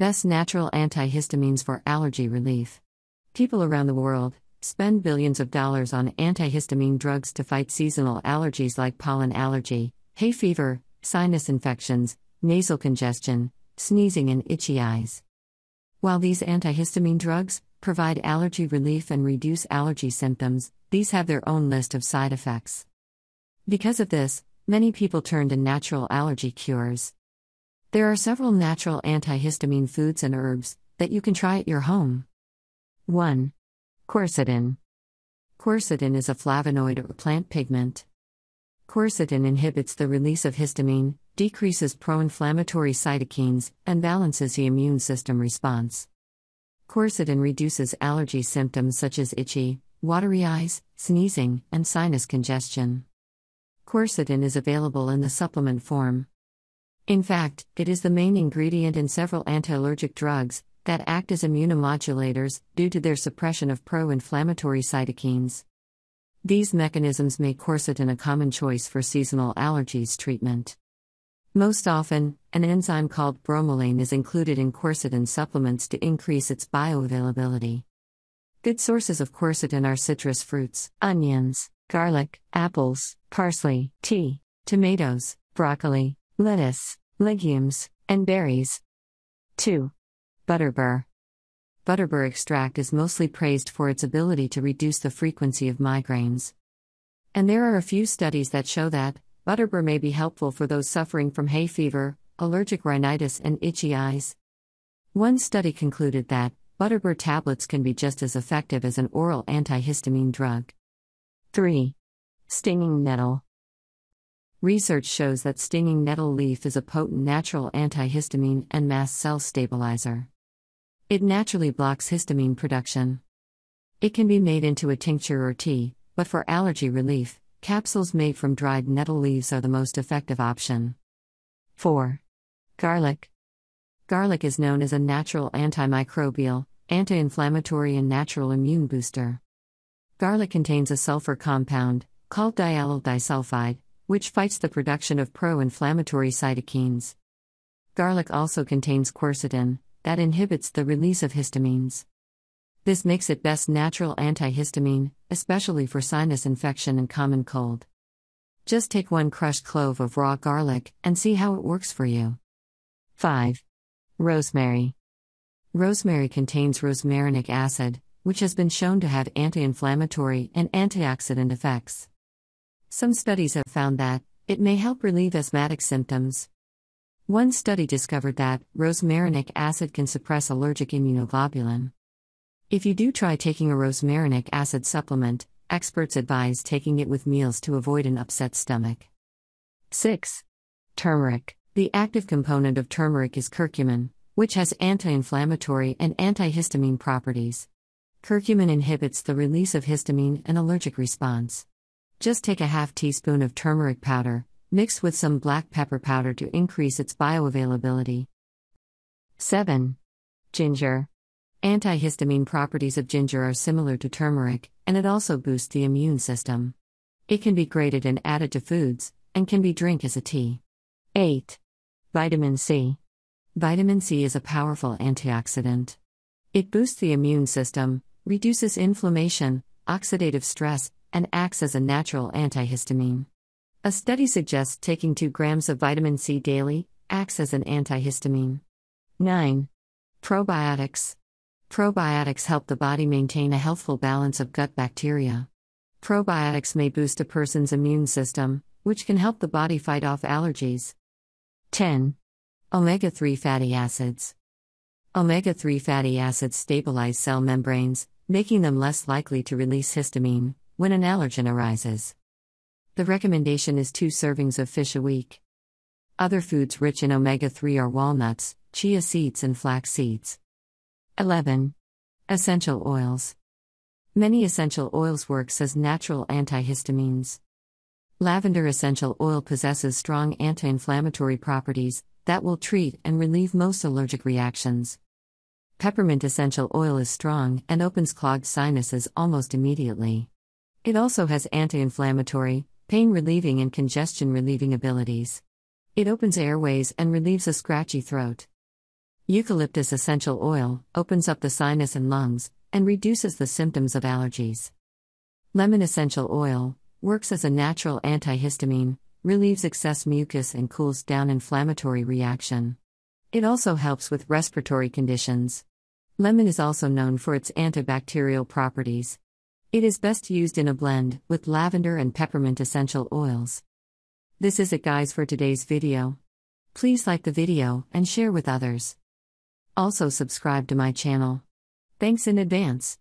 Best natural antihistamines for allergy relief. People around the world spend billions of dollars on antihistamine drugs to fight seasonal allergies like pollen allergy, hay fever, sinus infections, nasal congestion, sneezing, and itchy eyes. While these antihistamine drugs provide allergy relief and reduce allergy symptoms, these have their own list of side effects. Because of this, many people turn to natural allergy cures. There are several natural antihistamine foods and herbs that you can try at your home. 1. Quercetin. Quercetin is a flavonoid or plant pigment. Quercetin inhibits the release of histamine, decreases pro inflammatory cytokines, and balances the immune system response. Quercetin reduces allergy symptoms such as itchy, watery eyes, sneezing, and sinus congestion. Quercetin is available in the supplement form, in fact, it is the main ingredient in several anti-allergic drugs that act as immunomodulators due to their suppression of pro inflammatory cytokines. These mechanisms make quercetin a common choice for seasonal allergies treatment. Most often, an enzyme called bromelain is included in quercetin supplements to increase its bioavailability. Good sources of quercetin are citrus fruits, onions, garlic, apples, parsley, tea, tomatoes, broccoli, lettuce, legumes, and berries. 2. Butterbur. Butterbur extract is mostly praised for its ability to reduce the frequency of migraines. And there are a few studies that show that butterbur may be helpful for those suffering from hay fever, allergic rhinitis, and itchy eyes. One study concluded that butterbur tablets can be just as effective as an oral antihistamine drug. 3. Stinging nettle. Research shows that stinging nettle leaf is a potent natural antihistamine and mast cell stabilizer. It naturally blocks histamine production. It can be made into a tincture or tea, but for allergy relief, capsules made from dried nettle leaves are the most effective option. 4. Garlic. Garlic is known as a natural antimicrobial, anti inflammatory, and natural immune booster. Garlic contains a sulfur compound, called dialyl disulfide, which fights the production of pro inflammatory cytokines. Garlic also contains quercetin, that inhibits the release of histamines. This makes it best natural antihistamine, especially for sinus infection and common cold. Just take one crushed clove of raw garlic and see how it works for you. 5. Rosemary. Rosemary contains rosmarinic acid, which has been shown to have anti inflammatory and antioxidant effects. Some studies have found that it may help relieve asthmatic symptoms. One study discovered that rosmarinic acid can suppress allergic immunoglobulin. If you do try taking a rosmarinic acid supplement, experts advise taking it with meals to avoid an upset stomach. 6. Turmeric. The active component of turmeric is curcumin, which has anti inflammatory and antihistamine properties. Curcumin inhibits the release of histamine and allergic response. Just take a half teaspoon of turmeric powder, mix with some black pepper powder to increase its bioavailability. 7. Ginger. Antihistamine properties of ginger are similar to turmeric, and it also boosts the immune system. It can be grated and added to foods, and can be drink as a tea. 8. Vitamin C. Vitamin C is a powerful antioxidant. It boosts the immune system, reduces inflammation, oxidative stress, and acts as a natural antihistamine. A study suggests taking 2 grams of vitamin C daily acts as an antihistamine. 9. Probiotics. Probiotics help the body maintain a healthful balance of gut bacteria. Probiotics may boost a person's immune system, which can help the body fight off allergies. 10. Omega 3 fatty acids. Omega 3 fatty acids stabilize cell membranes, making them less likely to release histamine when an allergen arises. The recommendation is two servings of fish a week. Other foods rich in omega 3 are walnuts, chia seeds, and flax seeds. 11. Essential oils. Many essential oils works as natural antihistamines. Lavender essential oil possesses strong anti inflammatory properties that will treat and relieve most allergic reactions. Peppermint essential oil is strong and opens clogged sinuses almost immediately. It also has anti inflammatory, pain relieving, and congestion relieving abilities. It opens airways and relieves a scratchy throat. Eucalyptus essential oil opens up the sinus and lungs and reduces the symptoms of allergies. Lemon essential oil works as a natural antihistamine, relieves excess mucus, and cools down inflammatory reaction. It also helps with respiratory conditions. Lemon is also known for its antibacterial properties. It is best used in a blend with lavender and peppermint essential oils. This is it guys for today's video. Please like the video and share with others. Also subscribe to my channel. Thanks in advance.